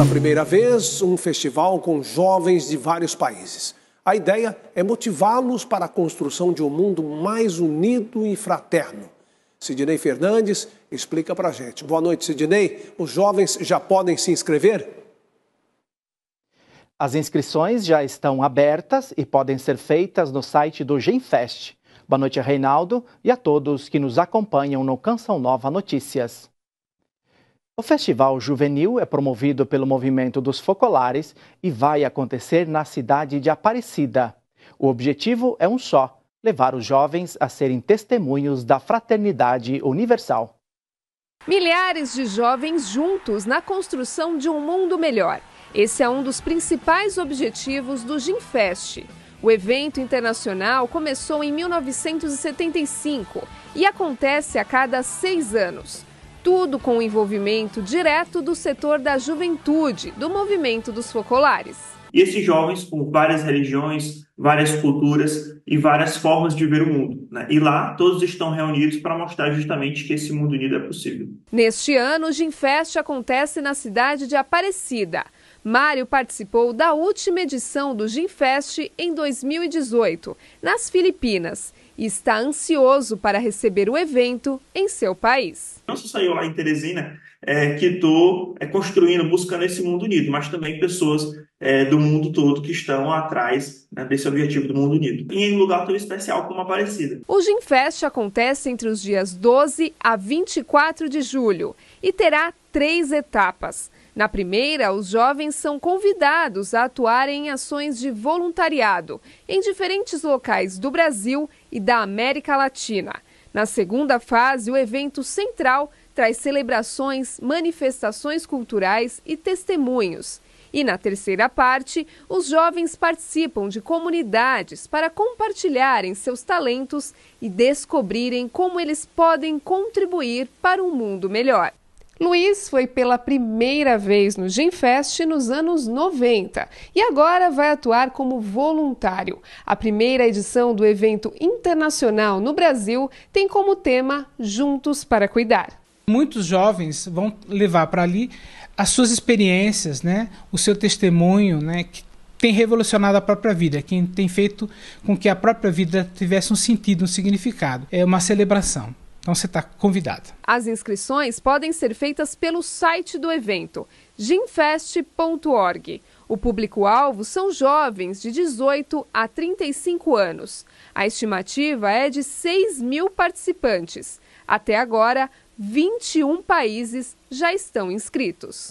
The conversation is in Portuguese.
Pela primeira vez, um festival com jovens de vários países. A ideia é motivá-los para a construção de um mundo mais unido e fraterno. Sidney Fernandes explica para a gente. Boa noite, Sidney. Os jovens já podem se inscrever? As inscrições já estão abertas e podem ser feitas no site do Genfest. Boa noite, Reinaldo, e a todos que nos acompanham no Canção Nova Notícias. O Festival Juvenil é promovido pelo Movimento dos Focolares e vai acontecer na cidade de Aparecida. O objetivo é um só: levar os jovens a serem testemunhos da fraternidade universal. Milhares de jovens juntos na construção de um mundo melhor. Esse é um dos principais objetivos do Ginfest. O evento internacional começou em 1975 e acontece a cada seis anos tudo com o envolvimento direto do setor da juventude, do movimento dos focolares. E esses jovens com várias religiões, várias culturas e várias formas de ver o mundo. Né? E lá todos estão reunidos para mostrar justamente que esse mundo unido é possível. Neste ano, o Ginfest acontece na cidade de Aparecida. Mário participou da última edição do Ginfest em 2018, nas Filipinas, e está ansioso para receber o evento em seu país. Não só saiu lá em Teresina, é, que estou é, construindo, buscando esse mundo unido, mas também pessoas é, do mundo todo que estão atrás né, desse objetivo do mundo unido. E em lugar tão especial como Aparecida. O Ginfest acontece entre os dias 12 a 24 de julho e terá três etapas. Na primeira, os jovens são convidados a atuarem em ações de voluntariado em diferentes locais do Brasil e da América Latina. Na segunda fase, o evento central traz celebrações, manifestações culturais e testemunhos. E na terceira parte, os jovens participam de comunidades para compartilharem seus talentos e descobrirem como eles podem contribuir para um mundo melhor. Luiz foi pela primeira vez no GenFest nos anos 90 e agora vai atuar como voluntário. A primeira edição do evento internacional no Brasil tem como tema Juntos para Cuidar muitos jovens vão levar para ali as suas experiências, né? o seu testemunho, né? que tem revolucionado a própria vida, que tem feito com que a própria vida tivesse um sentido, um significado. É uma celebração. Então você está convidado. As inscrições podem ser feitas pelo site do evento, ginfest.org. O público-alvo são jovens de 18 a 35 anos. A estimativa é de 6 mil participantes. Até agora, 21 países já estão inscritos.